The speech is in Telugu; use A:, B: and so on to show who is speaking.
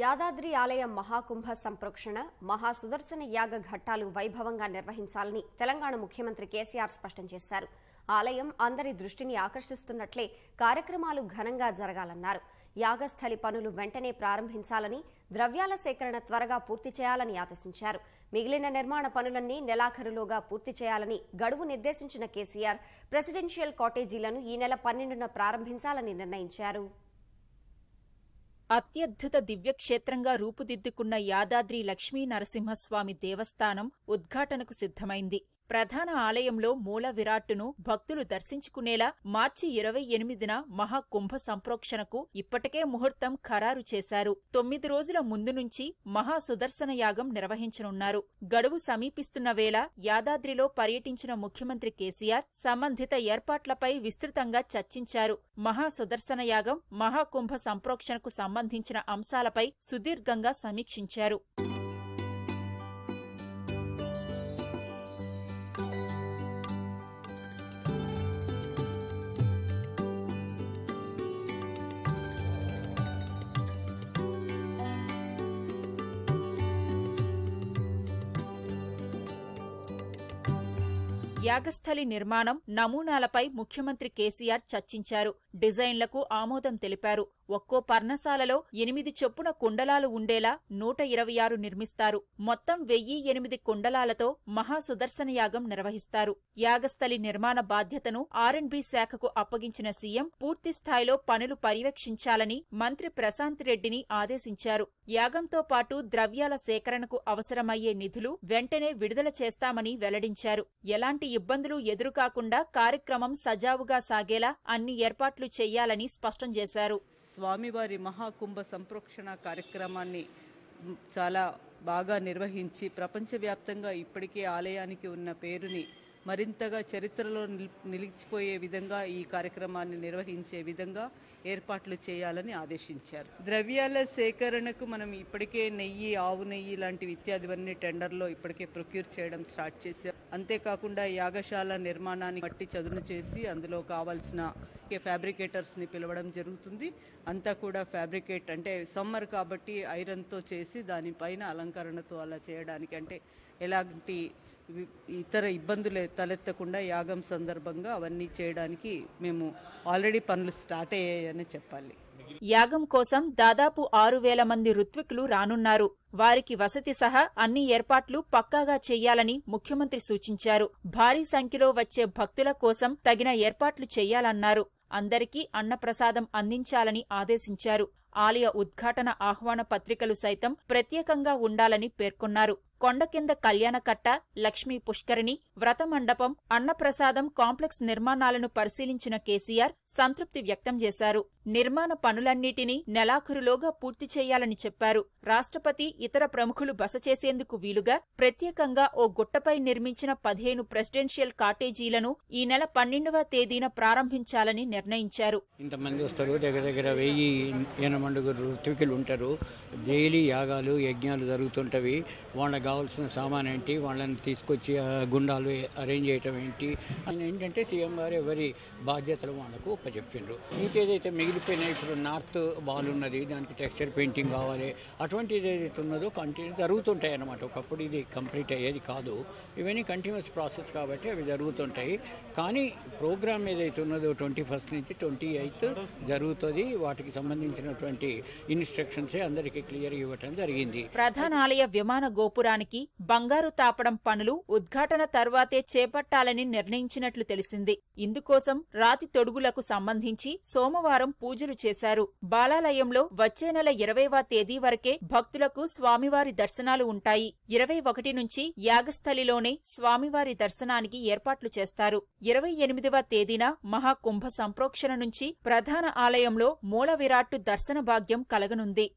A: యాదాద్రి ఆలయ మహాకుంభ సంప్రోక్షణ మహాసుదర్శన యాగ ఘట్టాలు వైభవంగా నిర్వహించాలని తెలంగాణ ముఖ్యమంత్రి కేసీఆర్ స్పష్టం చేశారు ఆలయం అందరి దృష్టిని ఆకర్షిస్తున్నట్లే కార్యక్రమాలు ఘనంగా జరగాలన్నారు యాగస్థలి పనులు వెంటనే ప్రారంభించాలని ద్రవ్యాల సేకరణ త్వరగా పూర్తి చేయాలని ఆదేశించారు మిగిలిన నిర్మాణ పనులన్నీ నెలాఖరులోగా పూర్తి చేయాలని గడువు నిర్దేశించిన కేసీఆర్ ప్రెసిడెన్షియల్ కాటేజీలను ఈ నెల పన్నెండున ప్రారంభించాలని నిర్ణయించారు అత్యద్భుత దివ్యక్షేత్రంగా రూపుదిద్దుకున్న యాదాద్రి లక్ష్మీ నరసింహస్వామి దేవస్థానం ఉద్ఘాటనకు సిద్ధమైంది ప్రధాన ఆలయంలో మూల విరాట్టును భక్తులు దర్శించుకునేలా మార్చి ఇరవై ఎనిమిదిన మహాకుంభ సంప్రోక్షణకు ఇప్పటికే ముహూర్తం ఖరారు చేశారు తొమ్మిది రోజుల ముందు నుంచి మహా యాగం నిర్వహించనున్నారు గడువు సమీపిస్తున్న వేళ యాదాద్రిలో పర్యటించిన ముఖ్యమంత్రి కేసీఆర్ సంబంధిత ఏర్పాట్లపై విస్తృతంగా చర్చించారు మహా యాగం మహాకుంభ సంప్రోక్షణకు సంబంధించిన అంశాలపై సుదీర్ఘంగా సమీక్షించారు యాగస్థలి నిర్మాణం నమూనాలపై ముఖ్యమంత్రి కేసీఆర్ చర్చించారు డిజైన్లకు ఆమోదం తెలిపారు ఒక్కో పర్ణశాలలో ఎనిమిది చొప్పున కుండలాలు ఉండేలా నూట ఇరవై ఆరు నిర్మిస్తారు మొత్తం వెయ్యి ఎనిమిది కుండలాలతో మహాసుదర్శన యాగం నిర్వహిస్తారు యాగస్థలి నిర్మాణ బాధ్యతను ఆర్ఎండ్బి శాఖకు అప్పగించిన సీఎం పూర్తిస్థాయిలో పనులు పర్యవేక్షించాలని మంత్రి ప్రశాంత్ రెడ్డిని ఆదేశించారు యాగంతో పాటు ద్రవ్యాల సేకరణకు అవసరమయ్యే నిధులు వెంటనే విడుదల చేస్తామని వెల్లడించారు ఎలాంటి ఇబ్బందులు ఎదురుకాకుండా కార్యక్రమం సజావుగా సాగేలా
B: అన్ని ఏర్పాట్లు ఏర్పాట్లు చేయాలని స్పష్టం చేశారు స్వామివారి మహాకుంభ సంప్రోక్షణ కార్యక్రమాన్ని చాలా బాగా నిర్వహించి ప్రపంచవ్యాప్తంగా ఇప్పటికే ఆలయానికి ఉన్న పేరుని మరింతగా చరిత్రలో నిలిచిపోయే విధంగా ఈ కార్యక్రమాన్ని నిర్వహించే విధంగా ఏర్పాట్లు చేయాలని ఆదేశించారు ద్రవ్యాల సేకరణకు మనం ఇప్పటికే నెయ్యి ఆవు నెయ్యి లాంటివి ఇత్యాదివన్నీ టెండర్లో ఇప్పటికే ప్రొక్యూర్ చేయడం స్టార్ట్ చేశారు అంతేకాకుండా యాగశాల నిర్మాణాన్ని బట్టి చదును చేసి అందులో కావాల్సిన ఫ్యాబ్రికేటర్స్ని పిలవడం జరుగుతుంది అంతా కూడా ఫ్యాబ్రికేట్ అంటే సమ్మర్ కాబట్టి ఐరన్తో చేసి దానిపైన అలంకరణతో అలా చేయడానికి అంటే ఎలాంటి ఇతర ఇబ్బందులు తలెత్తకుండా యాగం సందర్భంగా అవన్నీ చేయడానికి మేము ఆల్రెడీ పనులు స్టార్ట్ అయ్యాయని చెప్పాలి
A: యాగం కోసం దాదాపు ఆరు వేల మంది ఋత్వికులు రానున్నారు వారికి వసతి సహా అన్ని ఏర్పాట్లు పక్కాగా చేయాలని ముఖ్యమంత్రి సూచించారు భారీ సంఖ్యలో వచ్చే భక్తుల కోసం తగిన ఏర్పాట్లు చేయాలన్నారు అందరికీ అన్నప్రసాదం అందించాలని ఆదేశించారు ఆలయ ఉద్ఘాటన ఆహ్వాన పత్రికలు సైతం ప్రత్యేకంగా ఉండాలని పేర్కొన్నారు కొండ కింద కళ్యాణకట్ట లక్ష్మీ పుష్కరిణి వ్రతమండపం అన్నప్రసాదం కాంప్లెక్స్ నిర్మాణాలను పరిశీలించిన కేసీఆర్ సంతృప్తి వ్యక్తం చేశారు నిర్మాణ పనులన్నిటినీ నెలాఖరులోగా పూర్తి చేయాలని చెప్పారు రాష్ట్రపతి ఇతర ప్రముఖులు బస చేసేందుకు వీలుగా ప్రత్యేకంగా ఓ గుట్టపై నిర్మించిన పదిహేను ప్రెసిడెన్షియల్ కాటేజీలను ఈ నెల పన్నెండవ తేదీన ప్రారంభించాలని నిర్ణయించారు నిర్ణయించారు
C: ఇంతమంది వస్తారు దగ్గర దగ్గర వెయ్యి ఏనమండుగురు తుకిలు ఉంటారు డైలీ యాగాలు యజ్ఞాలు జరుగుతుంటవి వాళ్ళకి కావాల్సిన సామాన్ ఏంటి వాళ్ళని తీసుకొచ్చి గుండాలు అరేంజ్ చేయటం ఏంటి ఆయన ఏంటంటే సీఎం గారు ఎవరి బాధ్యతలు వాళ్ళకు చెప్పిండ్రు ఇంకేదైతే మిగిలిపోయిన ఇప్పుడు నార్త్ బాల్ ఉన్నది దానికి టెక్స్చర్ పెయింటింగ్ కావాలి అటువంటిది ఏదైతే ఉన్నదో కంటిన్యూ జరుగుతుంటాయి అన్నమాట ఒకప్పుడు ఇది కంప్లీట్ అయ్యేది కాదు ఇవన్నీ కంటిన్యూస్ ప్రాసెస్ కాబట్టి అవి జరుగుతుంటాయి కానీ ప్రోగ్రామ్ ఏదైతే ఉన్నదో ట్వంటీ ఫస్ట్ ఫస్ట్ నుంచి ట్వంటీ ఎయిత్ జరుగుతుంది వాటికి సంబంధించినటువంటి ఇన్స్ట్రక్షన్స్ అందరికీ క్లియర్ ఇవ్వటం జరిగింది
A: ప్రధాన ఆలయ విమాన గోపురానికి బంగారు తాపడం పనులు ఉద్ఘాటన తర్వాతే చేపట్టాలని నిర్ణయించినట్లు తెలిసింది ఇందుకోసం రాతి తొడుగులకు సంబంధించి సోమవారం పూజలు చేశారు బాలాలయంలో వచ్చే నెల ఇరవైవ తేదీ వరకే భక్తులకు స్వామివారి దర్శనాలు ఉంటాయి ఇరవై ఒకటి నుంచి యాగస్థలిలోనే స్వామివారి దర్శనానికి ఏర్పాట్లు చేస్తారు ఇరవై ఎనిమిదవ తేదీన మహాకుంభ సంప సంప్రోక్షణ నుంచి ప్రధాన ఆలయంలో మూల విరాట్టు దర్శన భాగ్యం కలగనుంది